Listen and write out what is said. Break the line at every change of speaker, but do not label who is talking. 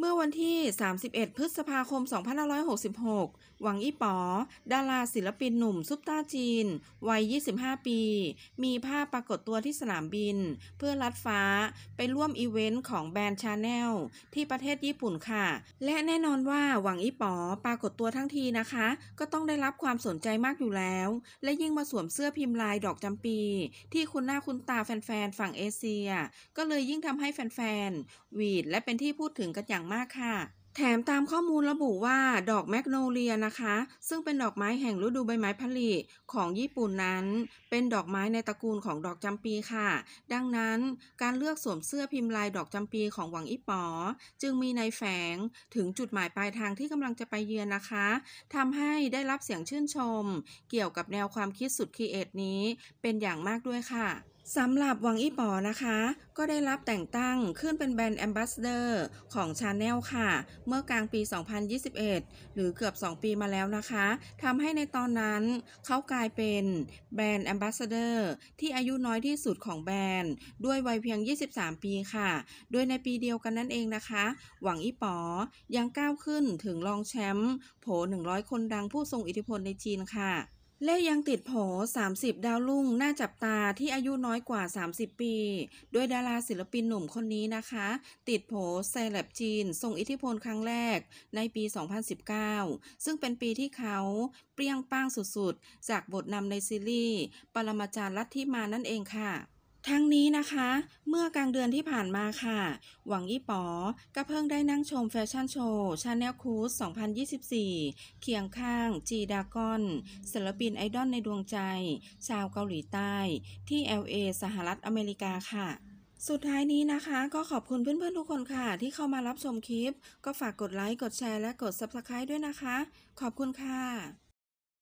เมื่อวันที่ 31 พฤษภาคม 2566 หวังอี้ป๋อ ดาราศิลปินหนุ่มซุปตาจีนวัย 25 ปี มีภาพปรากฏตัวที่สนามบิน เพื่อลัดฟ้าไปร่วมอีเวนต์ของแบรนด์ชาแนลที่ประเทศญี่ปุ่นค่ะ และแน่นอนว่าหวังอี้ป๋อปรากฏตัวทั้งทีนะคะ ก็ต้องได้รับความสนใจมากอยู่แล้ว และยิ่งมาสวมเสื้อพิมพ์ลายดอกจำปี ที่คุณหน้าคุณตาแฟนๆฝั่งเอเชีย ก็เลยยิ่งทำให้แฟนๆวีด และเป็นที่พูดถึงกันอย่างางมากค่ะ แถมตามข้อมูลระบุว่า ดอกแมกโนเลียนะคะซึ่งเป็นดอกไม้แห่งฤดูใบไม้ผลิของญี่ปุ่นนั้นเป็นดอกไม้ในตระกูลของดอกจำปีค่ะ ดังนั้นการเลือกสวมเสื้อพิมพ์ลายดอกจำปีของหวังอีป๋อจึงมีในแฝงถึงจุดหมายปลายทางที่กำลังจะไปเยือนนะคะทำให้ได้รับเสียงชื่นชม เกี่ยวกับแนวความคิดสุดคีเอทนี้เป็นอย่างมากด้วยค่ะสำหรับหวังอี้ป๋อ นะคะ ก็ได้รับแต่งตั้งขึ้นเป็นแบรนด์แอมบาสเดอร์ของชาแนลค่ะ เมื่อกลางปี 2021 หรือเกือบ 2 ปีมาแล้วนะคะ ทำให้ในตอนนั้นเขากลายเป็นแบรนด์แอมบาสเดอร์ที่อายุน้อยที่สุดของแบรนด์ ด้วยวัยเพียง 23 ปีค่ะ โดยในปีเดียวกันนั่นเองนะคะ หวังอี้ป๋อยังก้าวขึ้นถึงรองแชมป์โผ100 คนดังผู้ทรงอิทธิพลในจีนค่ะเล่ยังติดโผ30 ดาวลุ่งน่าจับตาที่อายุน้อยกว่า 30 ปี ด้วยดาราศิลปินหนุ่มคนนี้นะคะ ติดโผเซเลบจีน ทรงอิทธิพลครั้งแรกในปี 2019 ซึ่งเป็นปีที่เขาเปรี้ยงป้างสุดๆ จากบทนำในซีรีส์ปรมาจารย์ลัทธิมานั่นเองค่ะทั้งนี้นะคะ เมื่อกลางเดือนที่ผ่านมาค่ะ หวังอี้ป๋อ ก็เพิ่งได้นั่งชมแฟชั่นโชว์ชาแนลคูส2024เคียงข้างจีดากอนศิลปินไอดอลในดวงใจ ชาวเกาหลีใต้ ที่ LA สหรัฐอเมริกาค่ะ สุดท้ายนี้นะคะ ก็ขอบคุณเพื่อนๆทุกคนค่ะ ที่เข้ามารับชมคลิป ก็ฝากกดไลค์ กดแชร์และกด Subscribe ด้วยนะคะ ขอบคุณค่ะ